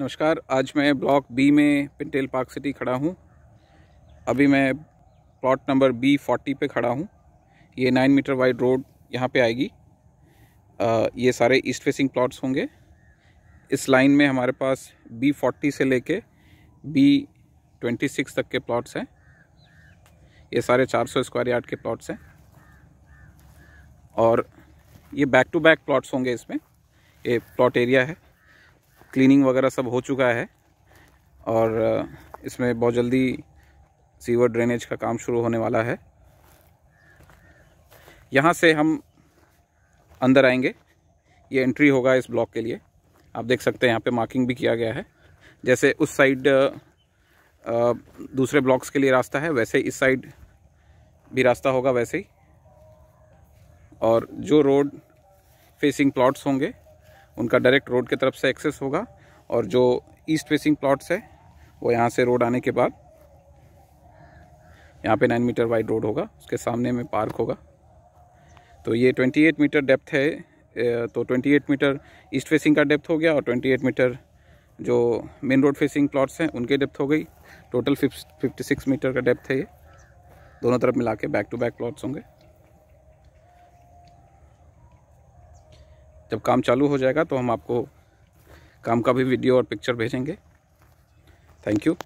नमस्कार आज मैं ब्लॉक बी में पिंटेल पार्क सिटी खड़ा हूँ अभी मैं प्लॉट नंबर बी फोर्टी पे खड़ा हूँ ये नाइन मीटर वाइड रोड यहाँ पे आएगी आ, ये सारे ईस्ट फेसिंग प्लॉट्स होंगे इस लाइन में हमारे पास बी फोर्टी से लेके बी ट्वेंटी सिक्स तक के प्लॉट्स हैं ये सारे चार सौ स्क्वायर यार्ड के प्लॉट्स हैं और ये बैक टू बैक प्लॉट्स होंगे इसमें ये प्लॉट एरिया है क्लीनिंग वगैरह सब हो चुका है और इसमें बहुत जल्दी सीवर ड्रेनेज का काम शुरू होने वाला है यहाँ से हम अंदर आएंगे ये एंट्री होगा इस ब्लॉक के लिए आप देख सकते हैं यहाँ पे मार्किंग भी किया गया है जैसे उस साइड दूसरे ब्लॉक्स के लिए रास्ता है वैसे इस साइड भी रास्ता होगा वैसे ही और जो रोड फेसिंग प्लॉट्स होंगे उनका डायरेक्ट रोड की तरफ से एक्सेस होगा और जो ईस्ट फेसिंग प्लॉट्स है वो यहाँ से रोड आने के बाद यहाँ पे नाइन मीटर वाइड रोड होगा उसके सामने में पार्क होगा तो ये ट्वेंटी एट मीटर डेप्थ है तो twenty eight metre east facing का डेप्थ हो गया और ट्वेंटी एट मीटर जो मेन रोड फेसिंग प्लॉट्स हैं उनके डेप्थ हो गई टोटल फिफ्टी सिक्स मीटर का डेप्थ है ये दोनों तरफ मिला के बैक टू बैक प्लॉट्स होंगे जब काम चालू हो जाएगा तो हम आपको काम का भी वीडियो और पिक्चर भेजेंगे थैंक यू